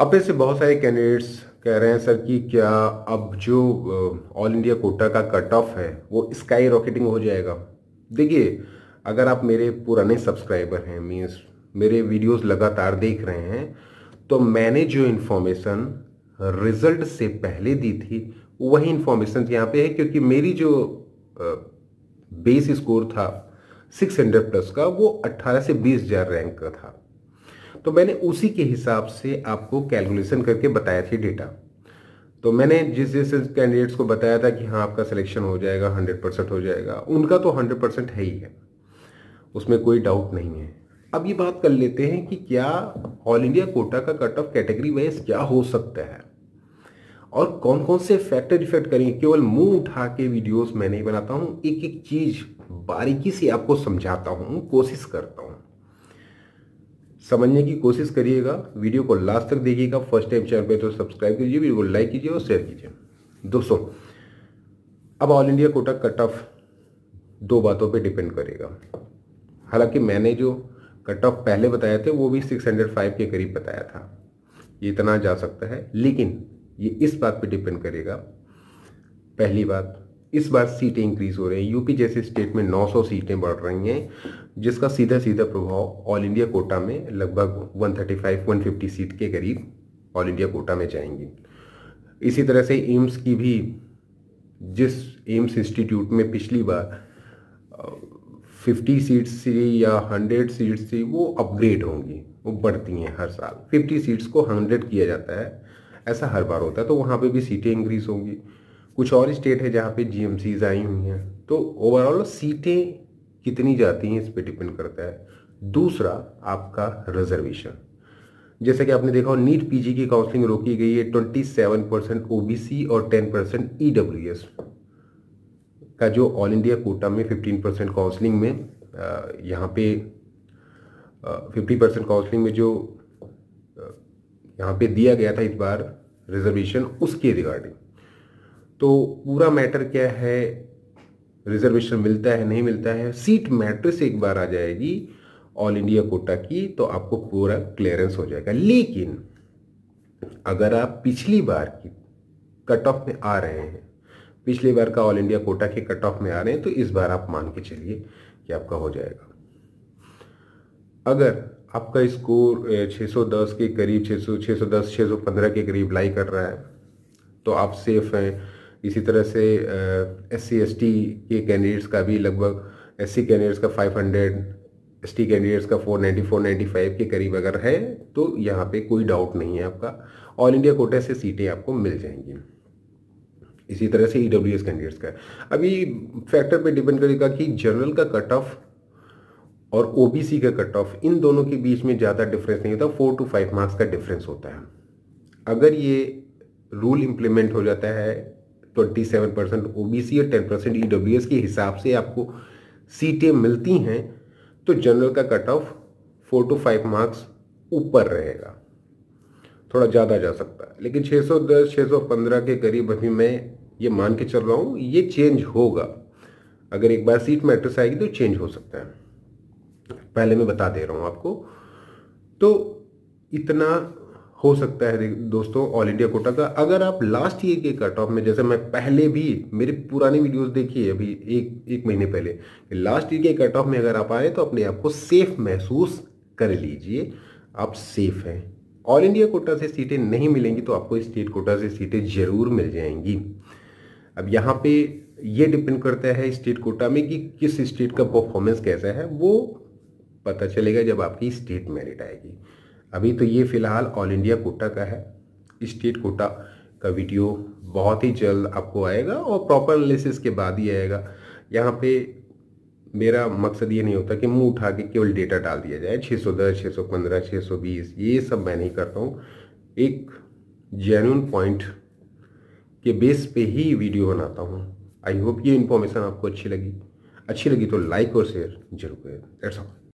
अब ऐसे बहुत सारे कैंडिडेट्स कह रहे हैं सर कि क्या अब जो ऑल इंडिया कोटा का कट ऑफ है वो स्काई रॉकेटिंग हो जाएगा देखिए अगर आप मेरे पुराने सब्सक्राइबर हैं मीन्स मेरे वीडियोस लगातार देख रहे हैं तो मैंने जो इन्फॉर्मेशन रिजल्ट से पहले दी थी वही इन्फॉर्मेशन यहाँ पे है क्योंकि मेरी जो बेस स्कोर था 600 प्लस का वो 18 से बीस हज़ार रैंक का था तो मैंने उसी के हिसाब से आपको कैलकुलेशन करके बताया थी डेटा तो मैंने जिस जिस कैंडिडेट्स को बताया था कि हाँ आपका सिलेक्शन हो जाएगा हंड्रेड परसेंट हो जाएगा उनका तो हंड्रेड परसेंट है ही है उसमें कोई डाउट नहीं है अब ये बात कर लेते हैं कि क्या ऑल इंडिया कोटा का कट ऑफ कैटेगरी वाइज क्या हो सकता है और कौन कौन से फैक्टर इफेक्ट करेंगे केवल मुंह उठा के वीडियोस मैं नहीं बनाता हूँ एक एक चीज बारीकी से आपको समझाता हूँ कोशिश करता हूँ समझने की कोशिश करिएगा वीडियो को लास्ट तक देखिएगा फर्स्ट टाइम चैनल पे तो सब्सक्राइब कीजिए वीडियो को लाइक कीजिए और शेयर कीजिए दोस्तों अब all India quota cut off दो बातों पे डिपेंड करेगा हालांकि मैंने जो कट ऑफ पहले बताए थे वो भी 605 के करीब बताया था ये इतना जा सकता है लेकिन ये इस बात पर डिपेंड करेगा पहली बात इस बार सीटें इंक्रीज़ हो रही हैं यूपी जैसे स्टेट में 900 सीटें बढ़ रही हैं जिसका सीधा सीधा प्रभाव ऑल इंडिया कोटा में लगभग 135 150 सीट के करीब ऑल इंडिया कोटा में जाएंगी इसी तरह से एम्स की भी जिस एम्स इंस्टीट्यूट में पिछली बार फिफ्टी सीट्स से या हंड्रेड सीट्स से वो अपग्रेड होंगी वो बढ़ती हैं हर साल फिफ्टी सीट्स को हंड्रेड किया जाता है ऐसा हर बार होता है तो वहाँ पे भी सीटें इंक्रीज़ होंगी कुछ और स्टेट है जहाँ पे जीएमसीज आई हुई हैं तो ओवरऑल सीटें कितनी जाती हैं इस पर डिपेंड करता है दूसरा आपका रिजर्वेशन जैसे कि आपने देखा हो नीट पीजी की काउंसलिंग रोकी गई है ट्वेंटी सेवन परसेंट ओ और टेन परसेंट ई का जो ऑल इंडिया कोटा में फिफ्टीन परसेंट काउंसलिंग में यहाँ पे फिफ्टी परसेंट काउंसलिंग में जो यहाँ पे दिया गया था इस बार रिजर्वेशन उसके रिगार्डिंग तो पूरा मैटर क्या है रिजर्वेशन मिलता है नहीं मिलता है सीट मैट्रिक्स एक बार आ जाएगी ऑल इंडिया कोटा की तो आपको पूरा क्लियरेंस हो जाएगा लेकिन अगर आप पिछली बार की कट ऑफ में आ रहे हैं पिछली बार का ऑल इंडिया कोटा के कट ऑफ में आ रहे हैं तो इस बार आप मान के चलिए कि आपका हो जाएगा अगर आपका स्कोर 610 के करीब 600 610 615 के करीब लाई कर रहा है तो आप सेफ हैं इसी तरह से एस सी एस टी के कैंडिडेट्स का भी लगभग एस सी कैंडिडेट्स का 500 हंड्रेड एस टी कैंडिडेट्स का 490 495 के करीब अगर है तो यहाँ पे कोई डाउट नहीं है आपका ऑल इंडिया कोटा से सीटें आपको मिल जाएंगी इसी तरह से ई डब्ल्यू एस कैंडिडेट्स का अभी फैक्टर पे डिपेंड करेगा कि जनरल का कट ऑफ और ओबीसी का कट ऑफ इन दोनों के बीच में ज़्यादा डिफरेंस नहीं होता फोर टू फाइव मार्क्स का डिफरेंस होता है अगर ये रूल इम्प्लीमेंट हो जाता है ट्वेंटी सेवन परसेंट ओ और टेन परसेंट ई के हिसाब से आपको सीटें मिलती हैं तो जनरल का cut off four two five marks ऊपर रहेगा थोड़ा ज़्यादा जा सकता है लेकिन 610 615 के करीब अभी मैं ये मान के चल रहा हूँ ये चेंज होगा अगर एक बार सीट मैट्रिक्स आएगी तो चेंज हो सकता है पहले मैं बता दे रहा हूँ आपको तो इतना हो सकता है दोस्तों ऑल इंडिया कोटा का अगर आप लास्ट ईयर के कट ऑफ में जैसे मैं पहले भी मेरे पुराने वीडियोस देखिए अभी एक एक महीने पहले लास्ट ईयर के कट ऑफ में अगर आप आए तो अपने आप को सेफ महसूस कर लीजिए आप सेफ हैं ऑल इंडिया कोटा से सीटें नहीं मिलेंगी तो आपको स्टेट कोटा से सीटें जरूर मिल जाएंगी अब यहाँ पे ये डिपेंड करता है स्टेट कोटा में कि किस स्टेट का परफॉर्मेंस कैसा है वो पता चलेगा जब आपकी स्टेट मेरिट आएगी अभी तो ये फ़िलहाल ऑल इंडिया कोटा का है स्टेट कोटा का वीडियो बहुत ही जल्द आपको आएगा और प्रॉपर एनालिसिस के बाद ही आएगा यहाँ पे मेरा मकसद ये नहीं होता कि मुंह उठा के केवल डेटा डाल दिया जाए 610, 615, 620 ये सब मैं नहीं करता हूँ एक जेन्यून पॉइंट के बेस पे ही वीडियो बनाता हूँ आई होप ये इन्फॉर्मेशन आपको अच्छी लगी अच्छी लगी तो लाइक और शेयर जरूर करें ऑल